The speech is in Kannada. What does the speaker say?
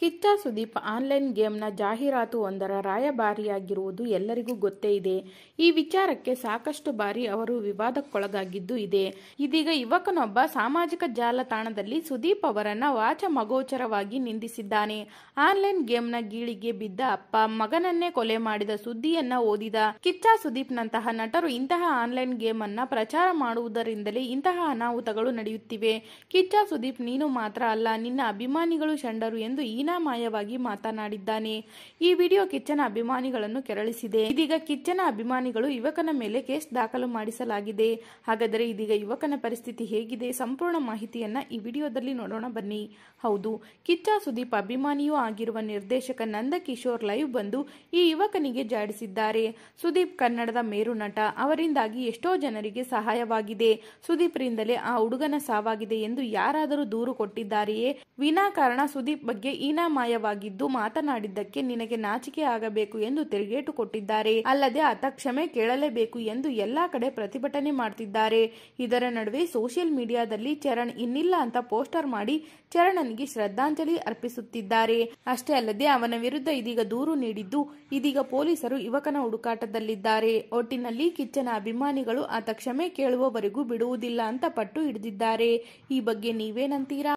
ಕಿಚ್ಚ ಸುದೀಪ್ ಆನ್ಲೈನ್ ಗೇಮ್ನ ಜಾಹೀರಾತು ಒಂದರ ರಾಯಭಾರಿಯಾಗಿರುವುದು ಎಲ್ಲರಿಗೂ ಗೊತ್ತೇ ಇದೆ ಈ ವಿಚಾರಕ್ಕೆ ಸಾಕಷ್ಟು ಬಾರಿ ಅವರು ವಿವಾದಕ್ಕೊಳಗಾಗಿದ್ದು ಇದೆ ಇದೀಗ ಯುವಕನೊಬ್ಬ ಸಾಮಾಜಿಕ ಜಾಲತಾಣದಲ್ಲಿ ಸುದೀಪ್ ಅವರನ್ನ ವಾಚ ಮಗೋಚರವಾಗಿ ನಿಂದಿಸಿದ್ದಾನೆ ಆನ್ಲೈನ್ ಗೇಮ್ನ ಗೀಳಿಗೆ ಬಿದ್ದ ಅಪ್ಪ ಮಗನನ್ನೇ ಕೊಲೆ ಮಾಡಿದ ಸುದ್ದಿಯನ್ನ ಓದಿದ ಕಿಚ್ಚ ಸುದೀಪ್ನಂತಹ ನಟರು ಇಂತಹ ಆನ್ಲೈನ್ ಗೇಮ್ ಅನ್ನ ಪ್ರಚಾರ ಮಾಡುವುದರಿಂದಲೇ ಇಂತಹ ಅನಾಹುತಗಳು ನಡೆಯುತ್ತಿವೆ ಕಿಚ್ಚ ಸುದೀಪ್ ನೀನು ಮಾತ್ರ ಅಲ್ಲ ನಿನ್ನ ಅಭಿಮಾನಿಗಳು ಶಂಡರು ಎಂದು ಈ ಮಾಯವಾಗಿ ಮಾತನಾಡಿದ್ದಾನೆ ಈ ವಿಡಿಯೋ ಕಿಚ್ಚನ ಅಭಿಮಾನಿಗಳನ್ನು ಕೆರಳಿಸಿದೆ ಇದೀಗ ಕಿಚ್ಚನ ಅಭಿಮಾನಿಗಳು ಯುವಕನ ಮೇಲೆ ಕೇಸ್ ದಾಖಲು ಮಾಡಿಸಲಾಗಿದೆ ಹಾಗಾದರೆ ಇದೀಗ ಯುವಕನ ಪರಿಸ್ಥಿತಿ ಹೇಗಿದೆ ಸಂಪೂರ್ಣ ಮಾಹಿತಿಯನ್ನ ಈ ವಿಡಿಯೋದಲ್ಲಿ ನೋಡೋಣ ಬನ್ನಿ ಹೌದು ಕಿಚ್ಚ ಸುದೀಪ್ ಅಭಿಮಾನಿಯೂ ಆಗಿರುವ ನಿರ್ದೇಶಕ ನಂದಕಿಶೋರ್ ಲೈವ್ ಬಂದು ಈ ಯುವಕನಿಗೆ ಜಾಡಿಸಿದ್ದಾರೆ ಸುದೀಪ್ ಕನ್ನಡದ ಮೇರು ನಟ ಅವರಿಂದಾಗಿ ಎಷ್ಟೋ ಜನರಿಗೆ ಸಹಾಯವಾಗಿದೆ ಸುದೀಪ್ ರಿಂದಲೇ ಆ ಹುಡುಗನ ಸಾವಾಗಿದೆ ಎಂದು ಯಾರಾದರೂ ದೂರು ಕೊಟ್ಟಿದ್ದಾರೆಯೇ ವಿನಾಕಾರಣ ಸುದೀಪ್ ಬಗ್ಗೆ ಈ ಮಾಯವಾಗಿದ್ದು ಮಾತನಾಡಿದ್ದಕ್ಕೆ ನಿನಗೆ ನಾಚಿಕೆ ಆಗಬೇಕು ಎಂದು ತಿರುಗೇಟು ಕೊಟ್ಟಿದ್ದಾರೆ ಅಲ್ಲದೆ ಆತ ಕ್ಷಮೆ ಕೇಳಲೇಬೇಕು ಎಂದು ಎಲ್ಲಾ ಕಡೆ ಪ್ರತಿಭಟನೆ ಮಾಡುತ್ತಿದ್ದಾರೆ ಇದರ ನಡುವೆ ಸೋಷಿಯಲ್ ಮೀಡಿಯಾದಲ್ಲಿ ಚರಣ್ ಇನ್ನಿಲ್ಲ ಅಂತ ಪೋಸ್ಟರ್ ಮಾಡಿ ಚರಣನಿಗೆ ಶ್ರದ್ಧಾಂಜಲಿ ಅರ್ಪಿಸುತ್ತಿದ್ದಾರೆ ಅಷ್ಟೇ ಅಲ್ಲದೆ ಅವನ ವಿರುದ್ಧ ಇದೀಗ ದೂರು ನೀಡಿದ್ದು ಇದೀಗ ಪೊಲೀಸರು ಯುವಕನ ಹುಡುಕಾಟದಲ್ಲಿದ್ದಾರೆ ಒಟ್ಟಿನಲ್ಲಿ ಕಿಚ್ಚನ ಅಭಿಮಾನಿಗಳು ಆತ ಕ್ಷಮೆ ಕೇಳುವವರೆಗೂ ಬಿಡುವುದಿಲ್ಲ ಅಂತ ಪಟ್ಟು ಹಿಡಿದಿದ್ದಾರೆ ಈ ಬಗ್ಗೆ ನೀವೇನಂತೀರಾ